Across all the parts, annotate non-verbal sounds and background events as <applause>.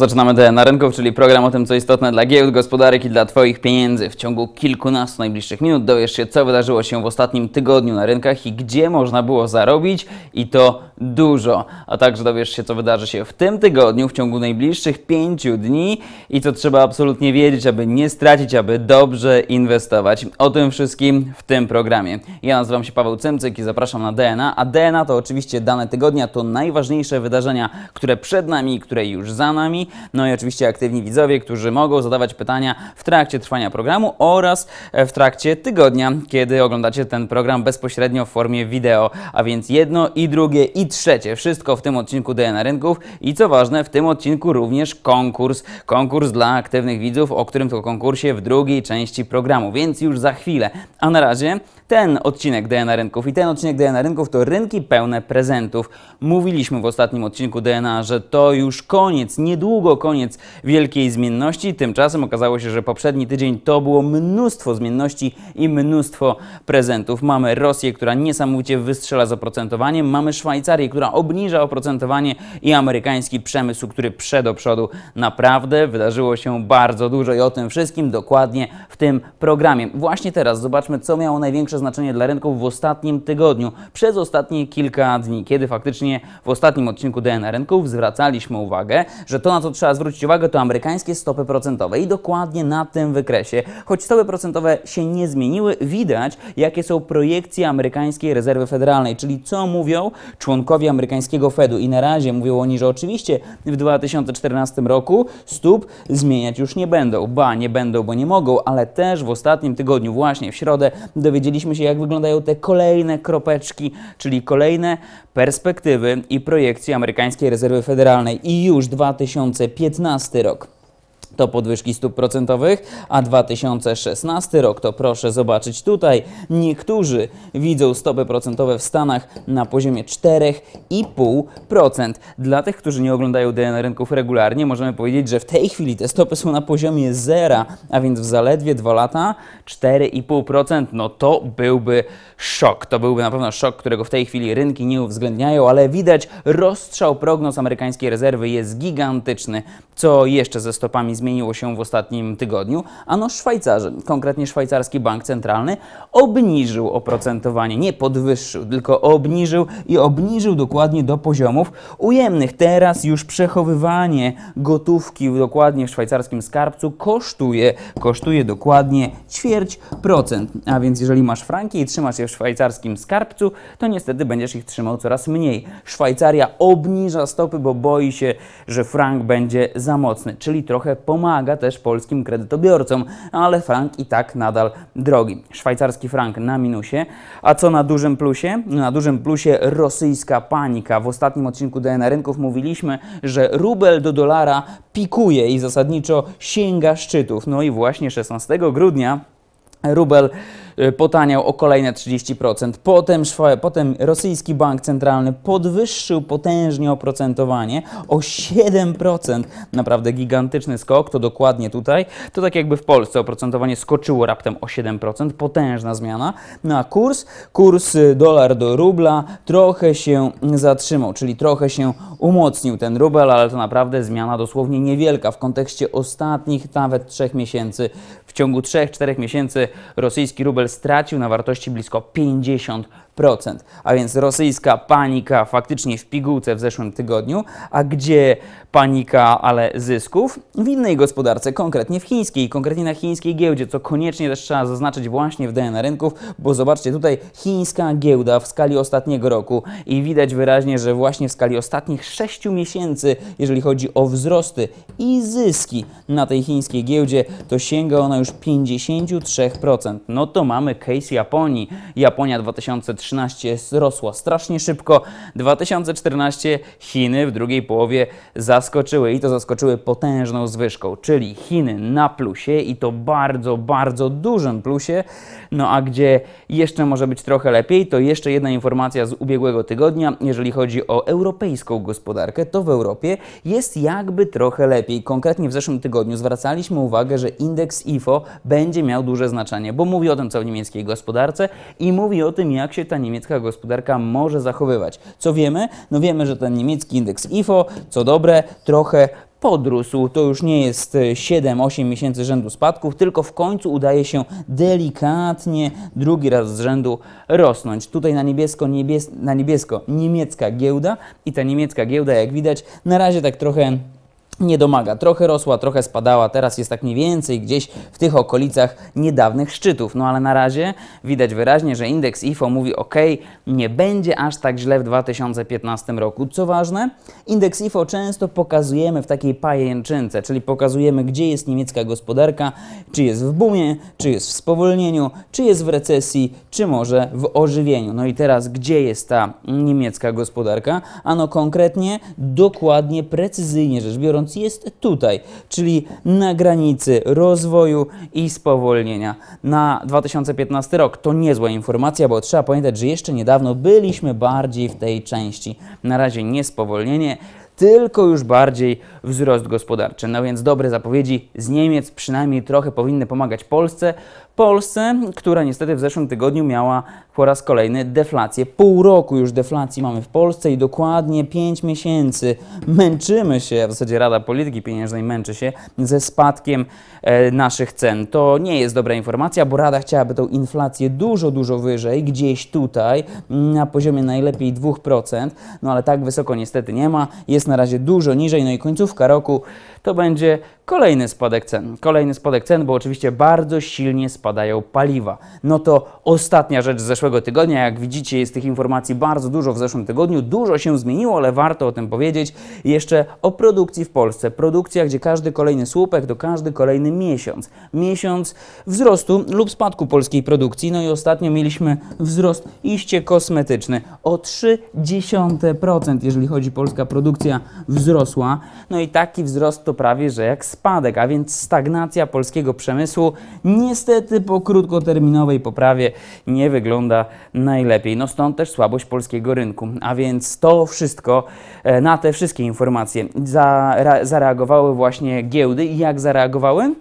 Zaczynamy DNA Rynków, czyli program o tym, co istotne dla giełd, gospodarek i dla Twoich pieniędzy. W ciągu kilkunastu najbliższych minut dowiesz się, co wydarzyło się w ostatnim tygodniu na rynkach i gdzie można było zarobić i to dużo. A także dowiesz się, co wydarzy się w tym tygodniu, w ciągu najbliższych pięciu dni i co trzeba absolutnie wiedzieć, aby nie stracić, aby dobrze inwestować. O tym wszystkim w tym programie. Ja nazywam się Paweł Cymcyk i zapraszam na DNA, a DNA to oczywiście dane tygodnia, to najważniejsze wydarzenia, które przed nami, które już za nami no i oczywiście aktywni widzowie, którzy mogą zadawać pytania w trakcie trwania programu oraz e, w trakcie tygodnia, kiedy oglądacie ten program bezpośrednio w formie wideo, a więc jedno i drugie i trzecie, wszystko w tym odcinku DNA Rynków i co ważne, w tym odcinku również konkurs, konkurs dla aktywnych widzów, o którym to konkursie w drugiej części programu, więc już za chwilę. A na razie ten odcinek DNA Rynków i ten odcinek DNA Rynków to rynki pełne prezentów. Mówiliśmy w ostatnim odcinku DNA, że to już koniec, niedługo długo koniec wielkiej zmienności. Tymczasem okazało się, że poprzedni tydzień to było mnóstwo zmienności i mnóstwo prezentów. Mamy Rosję, która niesamowicie wystrzela z oprocentowaniem, mamy Szwajcarię, która obniża oprocentowanie i amerykański przemysł, który prze przodu. Naprawdę wydarzyło się bardzo dużo i o tym wszystkim dokładnie w tym programie. Właśnie teraz zobaczmy, co miało największe znaczenie dla rynków w ostatnim tygodniu, przez ostatnie kilka dni, kiedy faktycznie w ostatnim odcinku DNA Rynków zwracaliśmy uwagę, że to na co trzeba zwrócić uwagę, to amerykańskie stopy procentowe i dokładnie na tym wykresie, choć stopy procentowe się nie zmieniły, widać jakie są projekcje amerykańskiej rezerwy federalnej, czyli co mówią członkowie amerykańskiego Fedu i na razie mówią oni, że oczywiście w 2014 roku stóp zmieniać już nie będą, ba, nie będą, bo nie mogą, ale też w ostatnim tygodniu, właśnie w środę, dowiedzieliśmy się jak wyglądają te kolejne kropeczki, czyli kolejne perspektywy i projekcji amerykańskiej rezerwy federalnej i już 2015 rok to podwyżki stóp procentowych, a 2016 rok to proszę zobaczyć tutaj. Niektórzy widzą stopy procentowe w Stanach na poziomie 4,5%. Dla tych, którzy nie oglądają DNA rynków regularnie, możemy powiedzieć, że w tej chwili te stopy są na poziomie zera, a więc w zaledwie 2 lata 4,5%. No to byłby szok. To byłby na pewno szok, którego w tej chwili rynki nie uwzględniają, ale widać rozstrzał prognoz amerykańskiej rezerwy jest gigantyczny. Co jeszcze ze stopami zmieniło się w ostatnim tygodniu? Ano Szwajcarzy, konkretnie szwajcarski bank centralny obniżył oprocentowanie, nie podwyższył, tylko obniżył i obniżył dokładnie do poziomów ujemnych. Teraz już przechowywanie gotówki dokładnie w szwajcarskim skarbcu kosztuje, kosztuje dokładnie ćwierć procent. A więc jeżeli masz franki i trzymasz je w szwajcarskim skarbcu, to niestety będziesz ich trzymał coraz mniej. Szwajcaria obniża stopy, bo boi się, że frank będzie za mocny, czyli trochę pomaga też polskim kredytobiorcom, ale frank i tak nadal drogi. Szwajcarski frank na minusie, a co na dużym plusie? Na dużym plusie rosyjska panika. W ostatnim odcinku DNA Rynków mówiliśmy, że rubel do dolara pikuje i zasadniczo sięga szczytów. No i właśnie 16 grudnia rubel Y, potaniał o kolejne 30%. Potem, potem rosyjski bank centralny podwyższył potężnie oprocentowanie o 7%. Naprawdę gigantyczny skok, to dokładnie tutaj. To tak jakby w Polsce oprocentowanie skoczyło raptem o 7%, potężna zmiana. No a kurs? Kurs y, dolar do rubla trochę się zatrzymał, czyli trochę się umocnił ten rubel, ale to naprawdę zmiana dosłownie niewielka w kontekście ostatnich nawet trzech miesięcy w ciągu 3-4 miesięcy rosyjski rubel stracił na wartości blisko 50%. A więc rosyjska panika faktycznie w pigułce w zeszłym tygodniu, a gdzie panika, ale zysków? W innej gospodarce, konkretnie w chińskiej, konkretnie na chińskiej giełdzie, co koniecznie też trzeba zaznaczyć właśnie w DNA rynków, bo zobaczcie tutaj chińska giełda w skali ostatniego roku i widać wyraźnie, że właśnie w skali ostatnich 6 miesięcy, jeżeli chodzi o wzrosty i zyski na tej chińskiej giełdzie, to sięga ona już 53%. No to mamy case Japonii. Japonia 2003 2013 rosła strasznie szybko, 2014 Chiny w drugiej połowie zaskoczyły i to zaskoczyły potężną zwyżką, czyli Chiny na plusie i to bardzo, bardzo dużym plusie. No a gdzie jeszcze może być trochę lepiej, to jeszcze jedna informacja z ubiegłego tygodnia, jeżeli chodzi o europejską gospodarkę, to w Europie jest jakby trochę lepiej. Konkretnie w zeszłym tygodniu zwracaliśmy uwagę, że indeks IFO będzie miał duże znaczenie, bo mówi o tym, co w niemieckiej gospodarce i mówi o tym, jak się ta niemiecka gospodarka może zachowywać. Co wiemy? No wiemy, że ten niemiecki indeks IFO, co dobre, trochę podrósł. To już nie jest 7-8 y, miesięcy rzędu spadków, tylko w końcu udaje się delikatnie drugi raz z rzędu rosnąć. Tutaj na niebiesko, niebies na niebiesko niemiecka giełda i ta niemiecka giełda, jak widać, na razie tak trochę nie domaga. Trochę rosła, trochę spadała, teraz jest tak mniej więcej gdzieś w tych okolicach niedawnych szczytów. No ale na razie widać wyraźnie, że indeks IFO mówi ok, nie będzie aż tak źle w 2015 roku. Co ważne, indeks IFO często pokazujemy w takiej pajęczynce, czyli pokazujemy gdzie jest niemiecka gospodarka, czy jest w boomie, czy jest w spowolnieniu, czy jest w recesji, czy może w ożywieniu. No i teraz gdzie jest ta niemiecka gospodarka? Ano konkretnie, dokładnie, precyzyjnie rzecz biorąc jest tutaj, czyli na granicy rozwoju i spowolnienia na 2015 rok. To niezła informacja, bo trzeba pamiętać, że jeszcze niedawno byliśmy bardziej w tej części. Na razie nie spowolnienie, tylko już bardziej wzrost gospodarczy. No więc dobre zapowiedzi z Niemiec przynajmniej trochę powinny pomagać Polsce. Polsce, która niestety w zeszłym tygodniu miała po raz kolejny deflację. Pół roku już deflacji mamy w Polsce i dokładnie 5 miesięcy męczymy się, w zasadzie Rada Polityki Pieniężnej męczy się ze spadkiem e, naszych cen. To nie jest dobra informacja, bo Rada chciałaby tą inflację dużo, dużo wyżej, gdzieś tutaj, na poziomie najlepiej 2%, no ale tak wysoko niestety nie ma, jest na razie dużo niżej, no i końcówka roku to będzie kolejny spadek cen. Kolejny spadek cen, bo oczywiście bardzo silnie spadek spadają paliwa. No to ostatnia rzecz z zeszłego tygodnia. Jak widzicie, jest tych informacji bardzo dużo w zeszłym tygodniu. Dużo się zmieniło, ale warto o tym powiedzieć. Jeszcze o produkcji w Polsce. Produkcja, gdzie każdy kolejny słupek to każdy kolejny miesiąc. Miesiąc wzrostu lub spadku polskiej produkcji. No i ostatnio mieliśmy wzrost iście kosmetyczny o 0,3%, jeżeli chodzi polska produkcja wzrosła. No i taki wzrost to prawie, że jak spadek, a więc stagnacja polskiego przemysłu. Niestety niestety po krótkoterminowej poprawie nie wygląda najlepiej. No stąd też słabość polskiego rynku. A więc to wszystko, e, na te wszystkie informacje zareagowały właśnie giełdy. I jak zareagowały?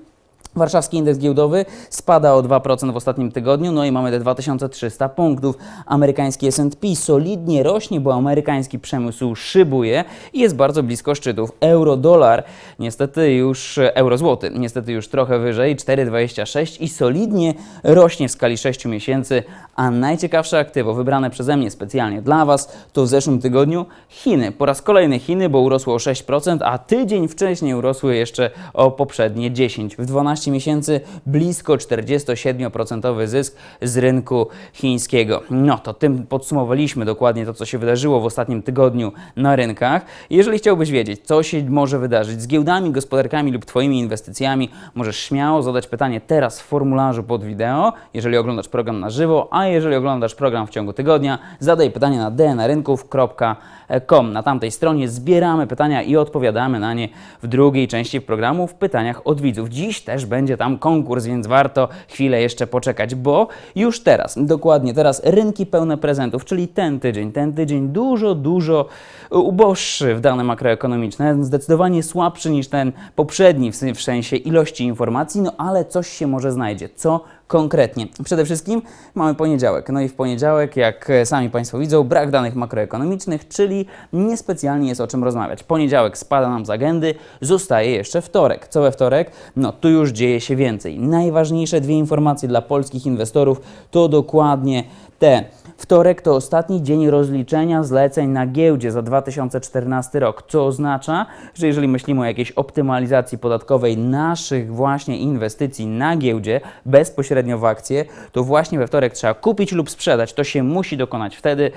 Warszawski indeks giełdowy spada o 2% w ostatnim tygodniu, no i mamy te 2300 punktów. Amerykański S&P solidnie rośnie, bo amerykański przemysł szybuje i jest bardzo blisko szczytów. Euro-dolar niestety już, e, euro-złoty niestety już trochę wyżej, 4,26 i solidnie rośnie w skali 6 miesięcy, a najciekawsze aktywo wybrane przeze mnie specjalnie dla Was to w zeszłym tygodniu Chiny. Po raz kolejny Chiny, bo urosło o 6%, a tydzień wcześniej urosły jeszcze o poprzednie 10 w 12 12 miesięcy blisko 47% zysk z rynku chińskiego. No to tym podsumowaliśmy dokładnie to, co się wydarzyło w ostatnim tygodniu na rynkach. Jeżeli chciałbyś wiedzieć, co się może wydarzyć z giełdami, gospodarkami lub Twoimi inwestycjami, możesz śmiało zadać pytanie teraz w formularzu pod wideo, jeżeli oglądasz program na żywo, a jeżeli oglądasz program w ciągu tygodnia, zadaj pytanie na dnrynków.com. Na tamtej stronie zbieramy pytania i odpowiadamy na nie w drugiej części programu w pytaniach od widzów. Dziś też będzie tam konkurs, więc warto chwilę jeszcze poczekać, bo już teraz, dokładnie teraz, rynki pełne prezentów, czyli ten tydzień, ten tydzień dużo, dużo uboższy w dane makroekonomiczne, zdecydowanie słabszy niż ten poprzedni w sensie ilości informacji, no ale coś się może znajdzie. Co konkretnie? Przede wszystkim mamy poniedziałek. No i w poniedziałek, jak sami Państwo widzą, brak danych makroekonomicznych, czyli niespecjalnie jest o czym rozmawiać. Poniedziałek spada nam z agendy, zostaje jeszcze wtorek. Co we wtorek? No tu już dzieje się więcej. Najważniejsze dwie informacje dla polskich inwestorów to dokładnie te Wtorek to ostatni dzień rozliczenia zleceń na giełdzie za 2014 rok, co oznacza, że jeżeli myślimy o jakiejś optymalizacji podatkowej naszych właśnie inwestycji na giełdzie bezpośrednio w akcje, to właśnie we wtorek trzeba kupić lub sprzedać. To się musi dokonać wtedy,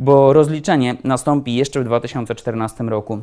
bo rozliczenie nastąpi jeszcze w 2014 roku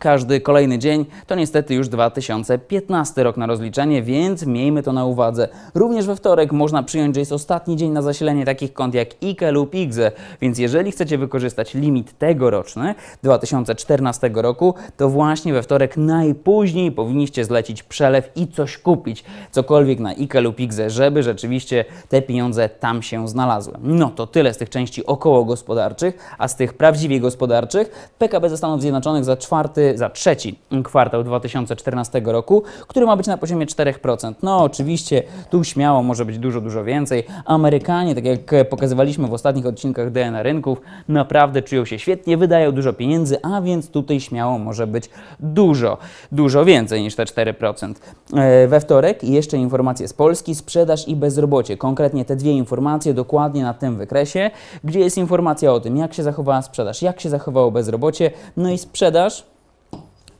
każdy kolejny dzień to niestety już 2015 rok na rozliczenie, więc miejmy to na uwadze. Również we wtorek można przyjąć, że jest ostatni dzień na zasilenie takich kont jak IKE lub IGZE, więc jeżeli chcecie wykorzystać limit tegoroczny 2014 roku, to właśnie we wtorek najpóźniej powinniście zlecić przelew i coś kupić, cokolwiek na IKE lub IGZE, żeby rzeczywiście te pieniądze tam się znalazły. No to tyle z tych części około gospodarczych, a z tych prawdziwie gospodarczych PKB ze Stanów Zjednoczonych za czwarty za trzeci kwartał 2014 roku, który ma być na poziomie 4%. No oczywiście tu śmiało może być dużo, dużo więcej. Amerykanie, tak jak pokazywaliśmy w ostatnich odcinkach DNA Rynków, naprawdę czują się świetnie, wydają dużo pieniędzy, a więc tutaj śmiało może być dużo, dużo więcej niż te 4%. E, we wtorek jeszcze informacje z Polski, sprzedaż i bezrobocie. Konkretnie te dwie informacje dokładnie na tym wykresie, gdzie jest informacja o tym, jak się zachowała sprzedaż, jak się zachowało bezrobocie, no i sprzedaż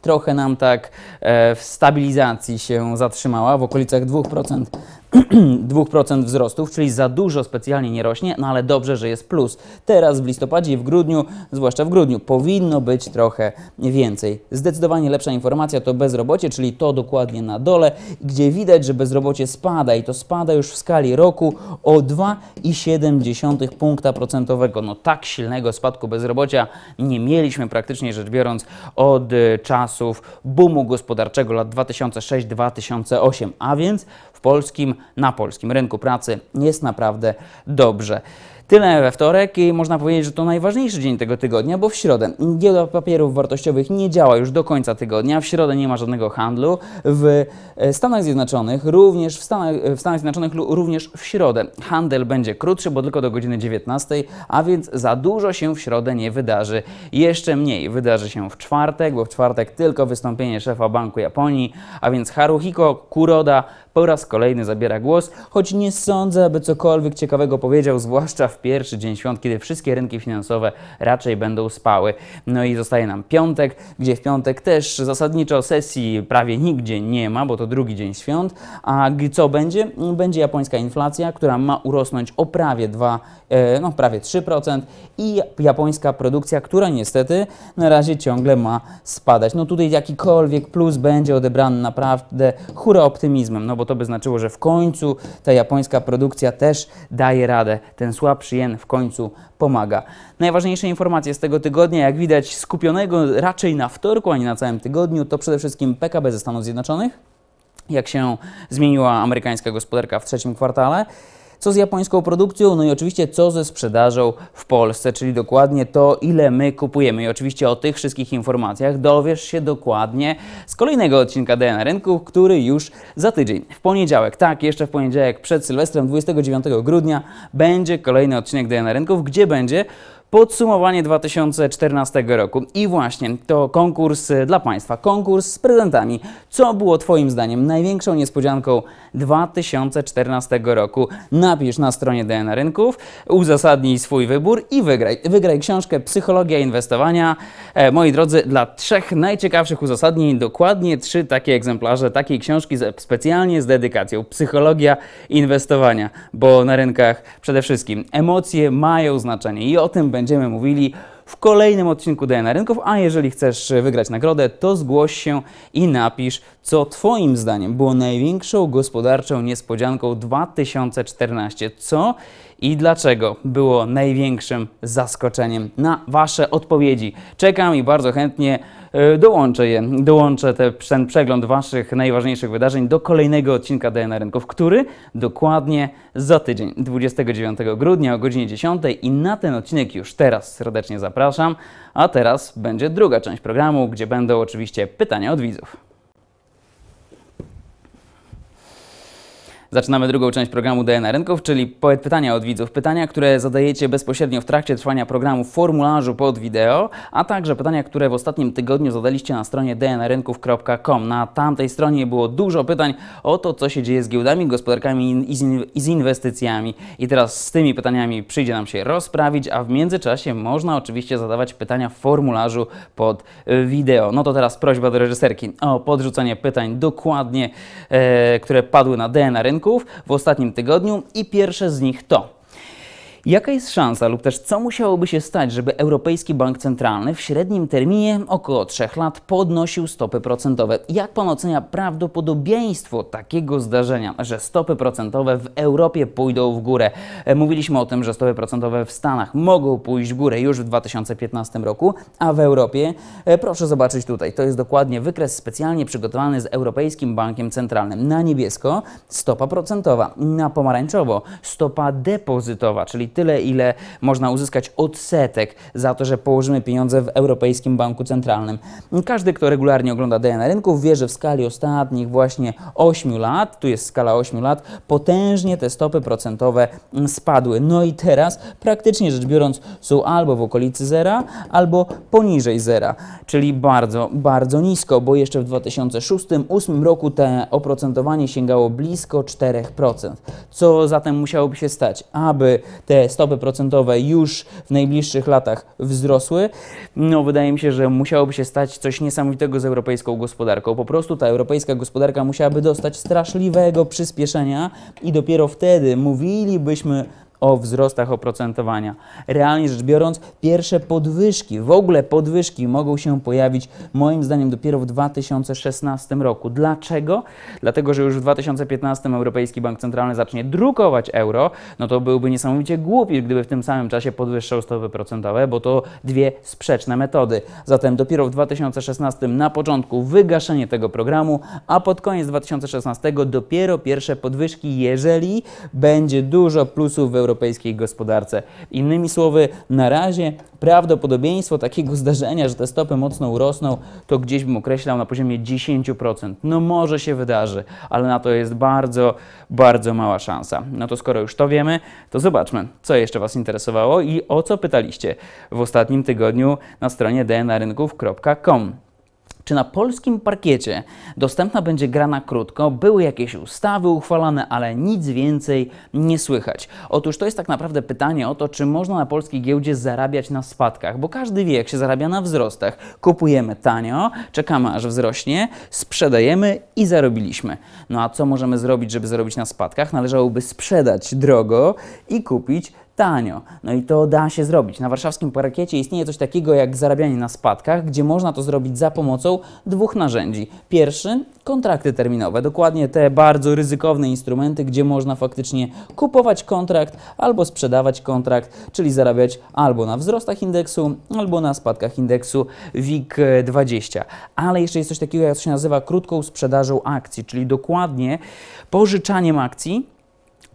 trochę nam tak e, w stabilizacji się zatrzymała w okolicach 2% 2% <clears throat> wzrostów, czyli za dużo specjalnie nie rośnie, no ale dobrze, że jest plus. Teraz w listopadzie i w grudniu, zwłaszcza w grudniu, powinno być trochę więcej. Zdecydowanie lepsza informacja to bezrobocie, czyli to dokładnie na dole, gdzie widać, że bezrobocie spada i to spada już w skali roku o 2,7 punkta procentowego. No tak silnego spadku bezrobocia nie mieliśmy praktycznie rzecz biorąc od e, czasów boomu gospodarczego lat 2006-2008, a więc w polskim, na polskim rynku pracy jest naprawdę dobrze. Tyle we wtorek i można powiedzieć, że to najważniejszy dzień tego tygodnia, bo w środę giełda papierów wartościowych nie działa już do końca tygodnia. W środę nie ma żadnego handlu. W e, Stanach Zjednoczonych również w Stanach, e, w Stanach Zjednoczonych również w środę handel będzie krótszy, bo tylko do godziny 19, a więc za dużo się w środę nie wydarzy. Jeszcze mniej wydarzy się w czwartek, bo w czwartek tylko wystąpienie szefa Banku Japonii, a więc Haruhiko Kuroda po raz kolejny zabiera głos, choć nie sądzę, aby cokolwiek ciekawego powiedział, zwłaszcza w pierwszy dzień świąt, kiedy wszystkie rynki finansowe raczej będą spały. No i zostaje nam piątek, gdzie w piątek też zasadniczo sesji prawie nigdzie nie ma, bo to drugi dzień świąt. A co będzie? Będzie japońska inflacja, która ma urosnąć o prawie 2, e, no prawie 3% i japońska produkcja, która niestety na razie ciągle ma spadać. No tutaj jakikolwiek plus będzie odebrany naprawdę hura optymizmem, no bo to by znaczyło, że w końcu ta japońska produkcja też daje radę. Ten słabszy jen w końcu pomaga. Najważniejsze informacje z tego tygodnia, jak widać, skupionego raczej na wtorku, a nie na całym tygodniu, to przede wszystkim PKB ze Stanów Zjednoczonych, jak się zmieniła amerykańska gospodarka w trzecim kwartale co z japońską produkcją, no i oczywiście co ze sprzedażą w Polsce, czyli dokładnie to, ile my kupujemy. I oczywiście o tych wszystkich informacjach dowiesz się dokładnie z kolejnego odcinka DNA Rynku, który już za tydzień, w poniedziałek, tak, jeszcze w poniedziałek przed Sylwestrem 29 grudnia będzie kolejny odcinek DNA Rynków, gdzie będzie podsumowanie 2014 roku. I właśnie to konkurs e, dla Państwa, konkurs z prezentami. Co było Twoim zdaniem największą niespodzianką 2014 roku. Napisz na stronie DNA Rynków, uzasadnij swój wybór i wygraj. Wygraj książkę Psychologia Inwestowania. E, moi drodzy, dla trzech najciekawszych uzasadnień dokładnie trzy takie egzemplarze takiej książki specjalnie z dedykacją Psychologia Inwestowania, bo na rynkach przede wszystkim emocje mają znaczenie i o tym będziemy mówili w kolejnym odcinku DNA Rynków, a jeżeli chcesz e, wygrać nagrodę, to zgłoś się i napisz, co Twoim zdaniem było największą gospodarczą niespodzianką 2014. Co i dlaczego było największym zaskoczeniem na Wasze odpowiedzi. Czekam i bardzo chętnie e, dołączę je, dołączę te, ten przegląd Waszych najważniejszych wydarzeń do kolejnego odcinka DNA Rynków, który dokładnie za tydzień, 29 grudnia o godzinie 10 i na ten odcinek już teraz serdecznie zapraszam, a teraz będzie druga część programu, gdzie będą oczywiście pytania od widzów. Zaczynamy drugą część programu DNA Rynków, czyli pytania od widzów. Pytania, które zadajecie bezpośrednio w trakcie trwania programu w formularzu pod wideo, a także pytania, które w ostatnim tygodniu zadaliście na stronie dnrynków.com. Na tamtej stronie było dużo pytań o to, co się dzieje z giełdami, gospodarkami i z inwestycjami. I teraz z tymi pytaniami przyjdzie nam się rozprawić, a w międzyczasie można oczywiście zadawać pytania w formularzu pod e, wideo. No to teraz prośba do reżyserki o podrzucenie pytań dokładnie, e, które padły na DNA Rynków w ostatnim tygodniu i pierwsze z nich to Jaka jest szansa lub też co musiałoby się stać, żeby Europejski Bank Centralny w średnim terminie około 3 lat podnosił stopy procentowe? Jak pan ocenia prawdopodobieństwo takiego zdarzenia, że stopy procentowe w Europie pójdą w górę? E, mówiliśmy o tym, że stopy procentowe w Stanach mogą pójść w górę już w 2015 roku, a w Europie, e, proszę zobaczyć tutaj, to jest dokładnie wykres specjalnie przygotowany z Europejskim Bankiem Centralnym. Na niebiesko stopa procentowa, na pomarańczowo stopa depozytowa, czyli tyle, ile można uzyskać odsetek za to, że położymy pieniądze w Europejskim Banku Centralnym. Każdy, kto regularnie ogląda DNA rynków, wie, że w skali ostatnich właśnie 8 lat, tu jest skala 8 lat, potężnie te stopy procentowe spadły. No i teraz praktycznie rzecz biorąc są albo w okolicy zera, albo poniżej zera, czyli bardzo, bardzo nisko, bo jeszcze w 2006-2008 roku te oprocentowanie sięgało blisko 4%. Co zatem musiałoby się stać, aby te stopy procentowe już w najbliższych latach wzrosły, no wydaje mi się, że musiałoby się stać coś niesamowitego z europejską gospodarką. Po prostu ta europejska gospodarka musiałaby dostać straszliwego przyspieszenia i dopiero wtedy mówilibyśmy o wzrostach oprocentowania. Realnie rzecz biorąc, pierwsze podwyżki, w ogóle podwyżki mogą się pojawić moim zdaniem dopiero w 2016 roku. Dlaczego? Dlatego, że już w 2015 Europejski Bank Centralny zacznie drukować euro, no to byłby niesamowicie głupi, gdyby w tym samym czasie podwyższał stopy procentowe, bo to dwie sprzeczne metody. Zatem dopiero w 2016 na początku wygaszenie tego programu, a pod koniec 2016 dopiero pierwsze podwyżki, jeżeli będzie dużo plusów w europejskiej gospodarce. Innymi słowy, na razie prawdopodobieństwo takiego zdarzenia, że te stopy mocno urosną, to gdzieś bym określał na poziomie 10%. No może się wydarzy, ale na to jest bardzo, bardzo mała szansa. No to skoro już to wiemy, to zobaczmy, co jeszcze Was interesowało i o co pytaliście w ostatnim tygodniu na stronie dnarynków.com. Czy na polskim parkiecie dostępna będzie gra na krótko? Były jakieś ustawy uchwalane, ale nic więcej nie słychać. Otóż to jest tak naprawdę pytanie o to, czy można na polskiej giełdzie zarabiać na spadkach, bo każdy wie, jak się zarabia na wzrostach. Kupujemy tanio, czekamy aż wzrośnie, sprzedajemy i zarobiliśmy. No a co możemy zrobić, żeby zarobić na spadkach? Należałoby sprzedać drogo i kupić tanio. No i to da się zrobić. Na warszawskim parkiecie istnieje coś takiego jak zarabianie na spadkach, gdzie można to zrobić za pomocą dwóch narzędzi. Pierwszy kontrakty terminowe, dokładnie te bardzo ryzykowne instrumenty, gdzie można faktycznie kupować kontrakt albo sprzedawać kontrakt, czyli zarabiać albo na wzrostach indeksu, albo na spadkach indeksu WIG20. Ale jeszcze jest coś takiego, jak to się nazywa krótką sprzedażą akcji, czyli dokładnie pożyczaniem akcji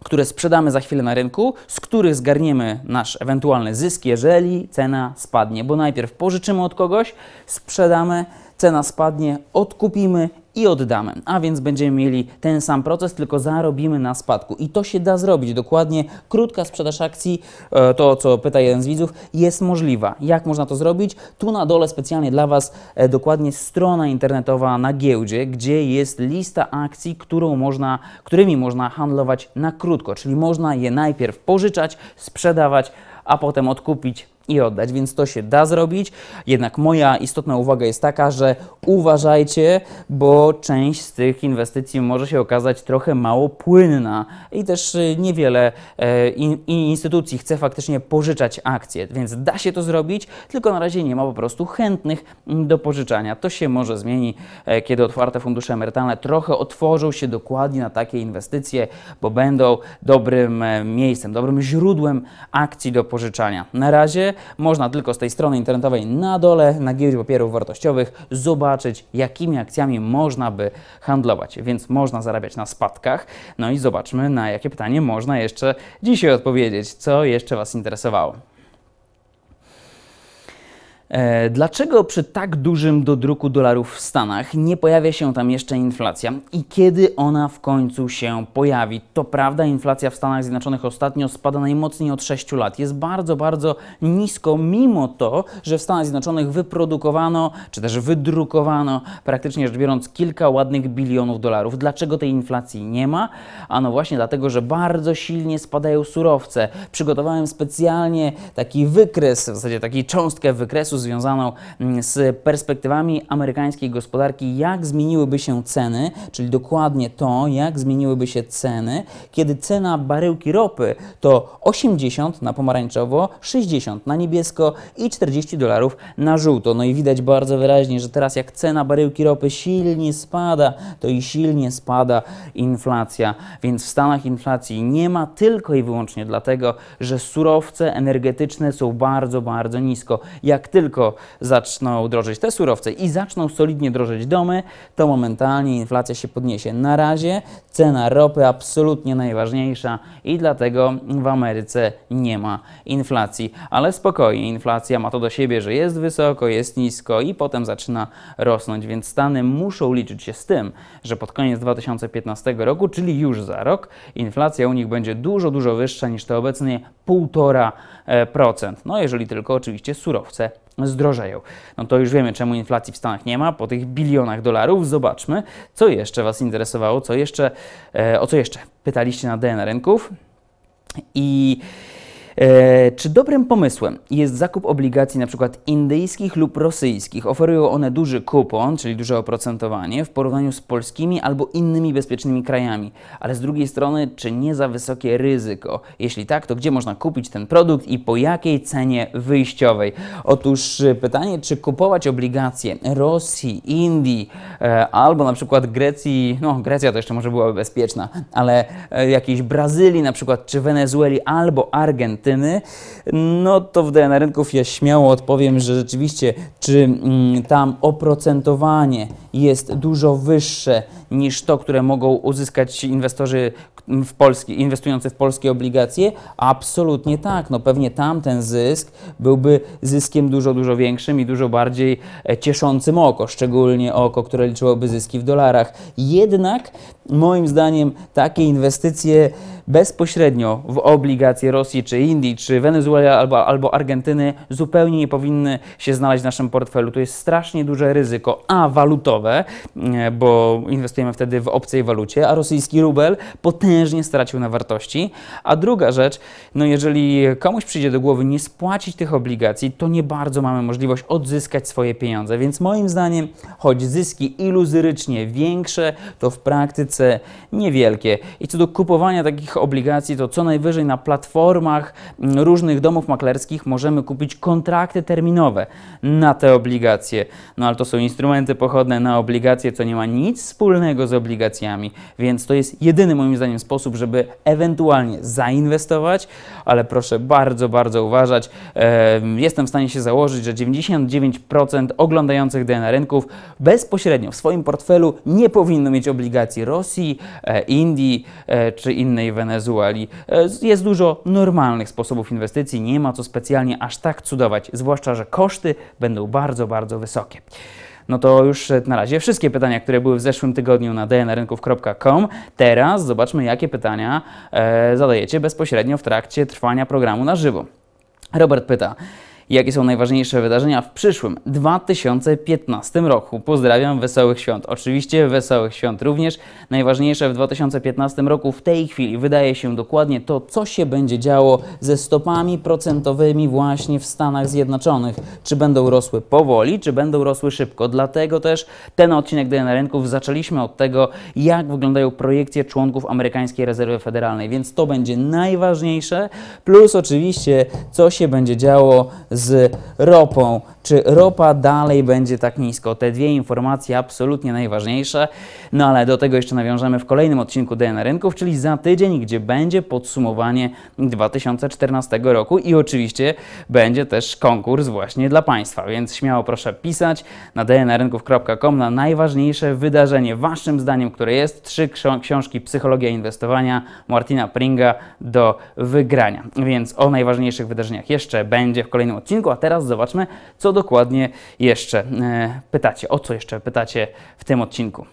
które sprzedamy za chwilę na rynku, z których zgarniemy nasz ewentualny zysk, jeżeli cena spadnie, bo najpierw pożyczymy od kogoś, sprzedamy, cena spadnie, odkupimy i oddamy. A więc będziemy mieli ten sam proces, tylko zarobimy na spadku. I to się da zrobić. Dokładnie krótka sprzedaż akcji, e, to co pyta jeden z widzów, jest możliwa. Jak można to zrobić? Tu na dole specjalnie dla Was e, dokładnie strona internetowa na giełdzie, gdzie jest lista akcji, którą można, którymi można handlować na krótko. Czyli można je najpierw pożyczać, sprzedawać, a potem odkupić i oddać, więc to się da zrobić. Jednak moja istotna uwaga jest taka, że uważajcie, bo część z tych inwestycji może się okazać trochę mało płynna i też y, niewiele e, in, instytucji chce faktycznie pożyczać akcje, więc da się to zrobić, tylko na razie nie ma po prostu chętnych mm, do pożyczania. To się może zmieni, e, kiedy otwarte fundusze emerytalne trochę otworzą się dokładnie na takie inwestycje, bo będą dobrym e, miejscem, dobrym źródłem akcji do pożyczania. Na razie można tylko z tej strony internetowej na dole, na giełdzie papierów wartościowych, zobaczyć, jakimi akcjami można by handlować. Więc można zarabiać na spadkach. No i zobaczmy, na jakie pytanie można jeszcze dzisiaj odpowiedzieć. Co jeszcze Was interesowało? E, dlaczego przy tak dużym dodruku dolarów w Stanach nie pojawia się tam jeszcze inflacja i kiedy ona w końcu się pojawi? To prawda, inflacja w Stanach Zjednoczonych ostatnio spada najmocniej od 6 lat. Jest bardzo, bardzo nisko, mimo to, że w Stanach Zjednoczonych wyprodukowano czy też wydrukowano praktycznie rzecz biorąc kilka ładnych bilionów dolarów. Dlaczego tej inflacji nie ma? Ano właśnie dlatego, że bardzo silnie spadają surowce. Przygotowałem specjalnie taki wykres, w zasadzie taką cząstkę wykresu związaną mm, z perspektywami amerykańskiej gospodarki, jak zmieniłyby się ceny, czyli dokładnie to, jak zmieniłyby się ceny, kiedy cena baryłki ropy to 80 na pomarańczowo, 60 na niebiesko i 40 dolarów na żółto. No i widać bardzo wyraźnie, że teraz jak cena baryłki ropy silnie spada, to i silnie spada inflacja. Więc w Stanach inflacji nie ma tylko i wyłącznie dlatego, że surowce energetyczne są bardzo, bardzo nisko. Jak tylko tylko zaczną drożyć te surowce i zaczną solidnie drożeć domy, to momentalnie inflacja się podniesie. Na razie cena ropy absolutnie najważniejsza i dlatego w Ameryce nie ma inflacji. Ale spokojnie, inflacja ma to do siebie, że jest wysoko, jest nisko i potem zaczyna rosnąć, więc Stany muszą liczyć się z tym, że pod koniec 2015 roku, czyli już za rok, inflacja u nich będzie dużo, dużo wyższa niż te obecnie 1,5%. E, no jeżeli tylko oczywiście surowce zdrożeją. No to już wiemy, czemu inflacji w Stanach nie ma. Po tych bilionach dolarów zobaczmy, co jeszcze Was interesowało, co jeszcze, e, o co jeszcze pytaliście na DNA rynków. I E, czy dobrym pomysłem jest zakup obligacji np. indyjskich lub rosyjskich? Oferują one duży kupon, czyli duże oprocentowanie w porównaniu z polskimi albo innymi bezpiecznymi krajami. Ale z drugiej strony, czy nie za wysokie ryzyko? Jeśli tak, to gdzie można kupić ten produkt i po jakiej cenie wyjściowej? Otóż e, pytanie, czy kupować obligacje Rosji, Indii e, albo np. Grecji, no Grecja to jeszcze może byłaby bezpieczna, ale jakiejś Brazylii np. czy Wenezueli albo Argentyny, no to w DNA rynków ja śmiało odpowiem, że rzeczywiście, czy mm, tam oprocentowanie jest dużo wyższe niż to, które mogą uzyskać inwestorzy w Polski, inwestujący w polskie obligacje? Absolutnie tak. No pewnie tamten zysk byłby zyskiem dużo, dużo większym i dużo bardziej e, cieszącym oko, szczególnie oko, które liczyłoby zyski w dolarach. Jednak moim zdaniem takie inwestycje bezpośrednio w obligacje Rosji, czy Indii, czy Wenezueli albo, albo Argentyny zupełnie nie powinny się znaleźć w naszym portfelu. To jest strasznie duże ryzyko, a walutowe, e, bo inwestujemy wtedy w obcej walucie, a rosyjski rubel potężnie stracił na wartości. A druga rzecz, no jeżeli komuś przyjdzie do głowy nie spłacić tych obligacji, to nie bardzo mamy możliwość odzyskać swoje pieniądze. Więc moim zdaniem, choć zyski iluzyrycznie większe, to w praktyce niewielkie. I co do kupowania takich takich obligacji, to co najwyżej na platformach mm, różnych domów maklerskich możemy kupić kontrakty terminowe na te obligacje. No ale to są instrumenty pochodne na obligacje, co nie ma nic wspólnego z obligacjami, więc to jest jedyny moim zdaniem sposób, żeby ewentualnie zainwestować, ale proszę bardzo, bardzo uważać. Jestem w stanie się założyć, że 99% oglądających DNA rynków bezpośrednio w swoim portfelu nie powinno mieć obligacji Rosji, e, Indii e, czy innej Wenezueli. E, jest dużo normalnych sposobów inwestycji, nie ma co specjalnie aż tak cudować, zwłaszcza, że koszty będą bardzo, bardzo wysokie. No to już e, na razie wszystkie pytania, które były w zeszłym tygodniu na dnrynków.com. Teraz zobaczmy, jakie pytania e, zadajecie bezpośrednio w trakcie trwania programu na żywo. Robert pyta jakie są najważniejsze wydarzenia w przyszłym 2015 roku. Pozdrawiam, wesołych świąt. Oczywiście wesołych świąt również. Najważniejsze w 2015 roku w tej chwili wydaje się dokładnie to, co się będzie działo ze stopami procentowymi właśnie w Stanach Zjednoczonych. Czy będą rosły powoli, czy będą rosły szybko. Dlatego też ten odcinek DNA Rynków zaczęliśmy od tego, jak wyglądają projekcje członków amerykańskiej rezerwy federalnej, więc to będzie najważniejsze. Plus oczywiście, co się będzie działo z z ropą. Czy ropa dalej będzie tak nisko? Te dwie informacje absolutnie najważniejsze. No ale do tego jeszcze nawiążemy w kolejnym odcinku DNA Rynków, czyli za tydzień, gdzie będzie podsumowanie 2014 roku i oczywiście będzie też konkurs właśnie dla Państwa, więc śmiało proszę pisać na dnrynków.com na najważniejsze wydarzenie, Waszym zdaniem, które jest. Trzy książki Psychologia Inwestowania Martina Pringa do wygrania. Więc o najważniejszych wydarzeniach jeszcze będzie w kolejnym odcinku odcinku. A teraz zobaczmy, co dokładnie jeszcze e, pytacie, o co jeszcze pytacie w tym odcinku.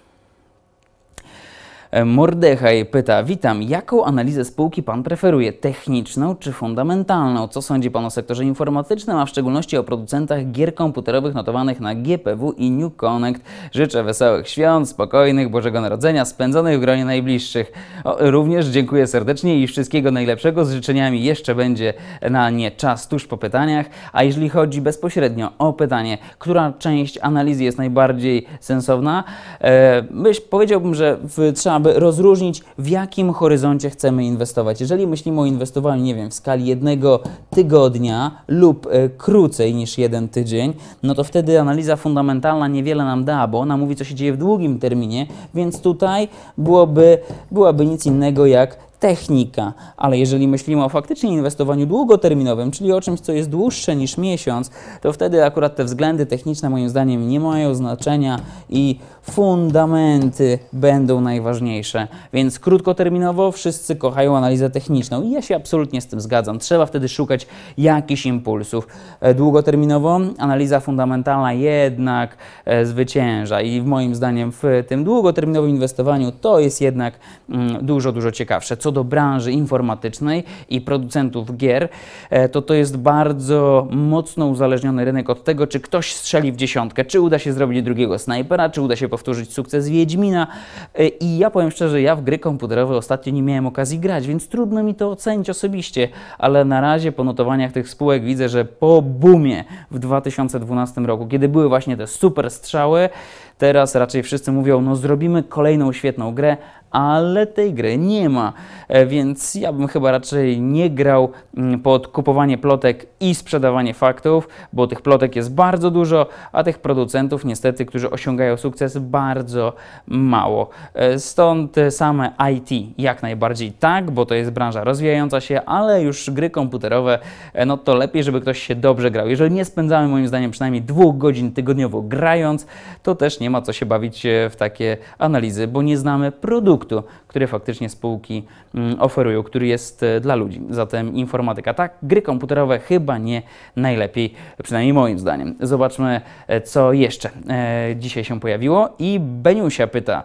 E, Mordechaj pyta, witam, jaką analizę spółki Pan preferuje, techniczną czy fundamentalną? Co sądzi Pan o sektorze informatycznym, a w szczególności o producentach gier komputerowych notowanych na GPW i New Connect? Życzę wesołych świąt, spokojnych, Bożego Narodzenia, spędzonych w gronie najbliższych. O, również dziękuję serdecznie i wszystkiego najlepszego z życzeniami jeszcze będzie na nie czas tuż po pytaniach, a jeżeli chodzi bezpośrednio o pytanie, która część analizy jest najbardziej sensowna, e, myśl, powiedziałbym, że w, trzeba aby rozróżnić, w jakim horyzoncie chcemy inwestować. Jeżeli myślimy o inwestowaniu, nie wiem, w skali jednego tygodnia lub y, krócej niż jeden tydzień, no to wtedy analiza fundamentalna niewiele nam da, bo ona mówi, co się dzieje w długim terminie, więc tutaj byłoby, byłaby nic innego jak technika, ale jeżeli myślimy o faktycznie inwestowaniu długoterminowym, czyli o czymś, co jest dłuższe niż miesiąc, to wtedy akurat te względy techniczne moim zdaniem nie mają znaczenia i fundamenty będą najważniejsze. Więc krótkoterminowo wszyscy kochają analizę techniczną i ja się absolutnie z tym zgadzam. Trzeba wtedy szukać jakichś impulsów. E, długoterminowo analiza fundamentalna jednak e, zwycięża i moim zdaniem w tym długoterminowym inwestowaniu to jest jednak mm, dużo, dużo ciekawsze. Co do branży informatycznej i producentów gier, e, to to jest bardzo mocno uzależniony rynek od tego, czy ktoś strzeli w dziesiątkę, czy uda się zrobić drugiego snajpera, czy uda się powtórzyć sukces Wiedźmina. E, I ja powiem szczerze, ja w gry komputerowe ostatnio nie miałem okazji grać, więc trudno mi to ocenić osobiście, ale na razie po notowaniach tych spółek widzę, że po boomie w 2012 roku, kiedy były właśnie te super strzały, teraz raczej wszyscy mówią, no zrobimy kolejną świetną grę, ale tej gry nie ma, e, więc ja bym chyba raczej nie grał mm, pod kupowanie plotek i sprzedawanie faktów, bo tych plotek jest bardzo dużo, a tych producentów niestety, którzy osiągają sukces bardzo mało. E, stąd same IT jak najbardziej tak, bo to jest branża rozwijająca się, ale już gry komputerowe, e, no to lepiej, żeby ktoś się dobrze grał. Jeżeli nie spędzamy moim zdaniem przynajmniej dwóch godzin tygodniowo grając, to też nie ma co się bawić w takie analizy, bo nie znamy produktu produktu, który faktycznie spółki mm, oferują, który jest e, dla ludzi. Zatem informatyka, tak, gry komputerowe chyba nie najlepiej, przynajmniej moim zdaniem. Zobaczmy, e, co jeszcze e, dzisiaj się pojawiło i Beniusia pyta,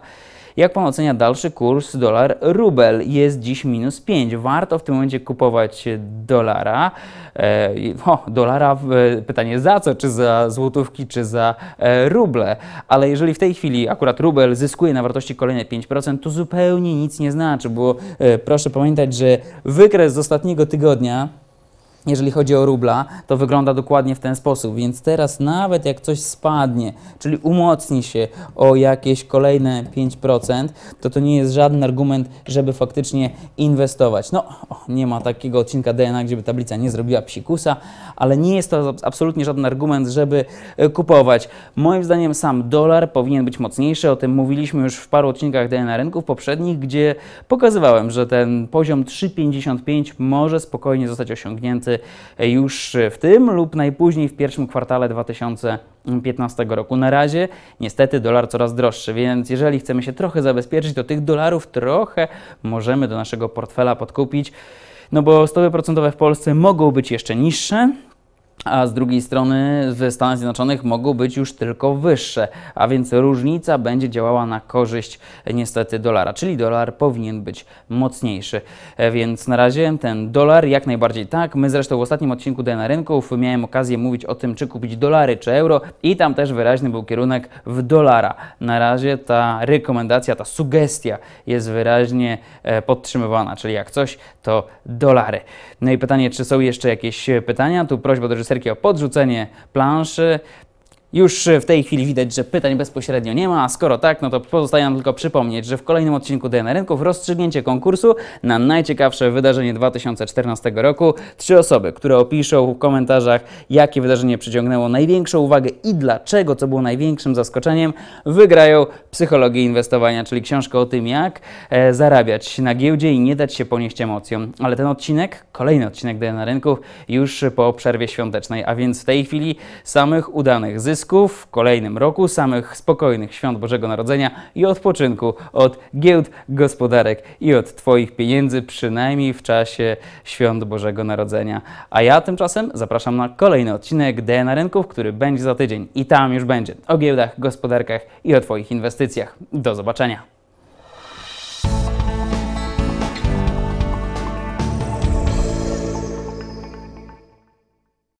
jak Pan ocenia dalszy kurs dolar-rubel? Jest dziś minus 5. Warto w tym momencie kupować dolara. E, o, dolara, e, pytanie za co? Czy za złotówki, czy za e, ruble? Ale jeżeli w tej chwili akurat rubel zyskuje na wartości kolejne 5%, to zupełnie nic nie znaczy, bo e, proszę pamiętać, że wykres z ostatniego tygodnia jeżeli chodzi o rubla, to wygląda dokładnie w ten sposób. Więc teraz nawet jak coś spadnie, czyli umocni się o jakieś kolejne 5%, to to nie jest żaden argument, żeby faktycznie inwestować. No, nie ma takiego odcinka DNA, gdzie by tablica nie zrobiła psikusa, ale nie jest to absolutnie żaden argument, żeby e, kupować. Moim zdaniem sam dolar powinien być mocniejszy. O tym mówiliśmy już w paru odcinkach DNA rynków poprzednich, gdzie pokazywałem, że ten poziom 3,55 może spokojnie zostać osiągnięty już w tym lub najpóźniej w pierwszym kwartale 2015 roku. Na razie niestety dolar coraz droższy, więc jeżeli chcemy się trochę zabezpieczyć, to tych dolarów trochę możemy do naszego portfela podkupić. No bo stopy procentowe w Polsce mogą być jeszcze niższe, a z drugiej strony w Stanach Zjednoczonych mogą być już tylko wyższe, a więc różnica będzie działała na korzyść niestety dolara, czyli dolar powinien być mocniejszy. E, więc na razie ten dolar jak najbardziej tak. My zresztą w ostatnim odcinku DNA Rynków miałem okazję mówić o tym, czy kupić dolary czy euro i tam też wyraźny był kierunek w dolara. Na razie ta rekomendacja, ta sugestia jest wyraźnie e, podtrzymywana, czyli jak coś to dolary. No i pytanie, czy są jeszcze jakieś e, pytania? Tu prośba do reżyserii podrzucenie planszy, już e, w tej chwili widać, że pytań bezpośrednio nie ma, a skoro tak, no to pozostaje nam tylko przypomnieć, że w kolejnym odcinku DNA Rynków rozstrzygnięcie konkursu na najciekawsze wydarzenie 2014 roku. Trzy osoby, które opiszą w komentarzach, jakie wydarzenie przyciągnęło największą uwagę i dlaczego, co było największym zaskoczeniem, wygrają Psychologię Inwestowania, czyli książkę o tym, jak e, zarabiać na giełdzie i nie dać się ponieść emocjom. Ale ten odcinek, kolejny odcinek DNA Rynków już po przerwie świątecznej, a więc w tej chwili samych udanych zysków zysków w kolejnym roku, samych spokojnych świąt Bożego Narodzenia i odpoczynku od giełd, gospodarek i od Twoich pieniędzy, przynajmniej w czasie świąt Bożego Narodzenia. A ja tymczasem zapraszam na kolejny odcinek DNA Rynków, który będzie za tydzień i tam już będzie o giełdach, gospodarkach i o Twoich inwestycjach. Do zobaczenia.